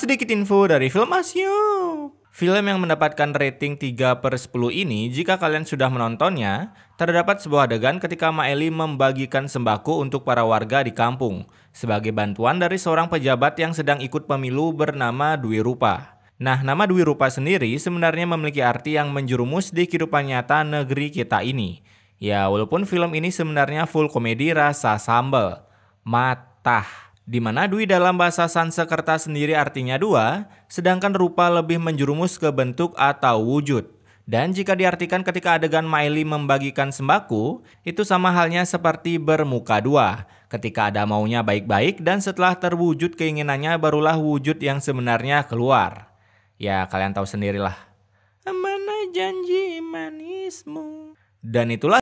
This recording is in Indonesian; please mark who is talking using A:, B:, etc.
A: Sedikit info dari film Asyup. Film yang mendapatkan rating 3 per 10 ini, jika kalian sudah menontonnya, terdapat sebuah adegan ketika Maeli membagikan sembako untuk para warga di kampung sebagai bantuan dari seorang pejabat yang sedang ikut pemilu bernama Dwi Rupa. Nah, nama Dwi Rupa sendiri sebenarnya memiliki arti yang menjerumus di kehidupan nyata negeri kita ini. Ya, walaupun film ini sebenarnya full komedi rasa sambel Matah di mana dwi dalam bahasa Sansekerta sendiri artinya dua, sedangkan rupa lebih menjerumus ke bentuk atau wujud. Dan jika diartikan ketika adegan Miley membagikan sembako, itu sama halnya seperti bermuka dua. Ketika ada maunya baik-baik dan setelah terwujud keinginannya barulah wujud yang sebenarnya keluar. Ya kalian tahu sendirilah.
B: Mana janji manismu?
C: Dan itulah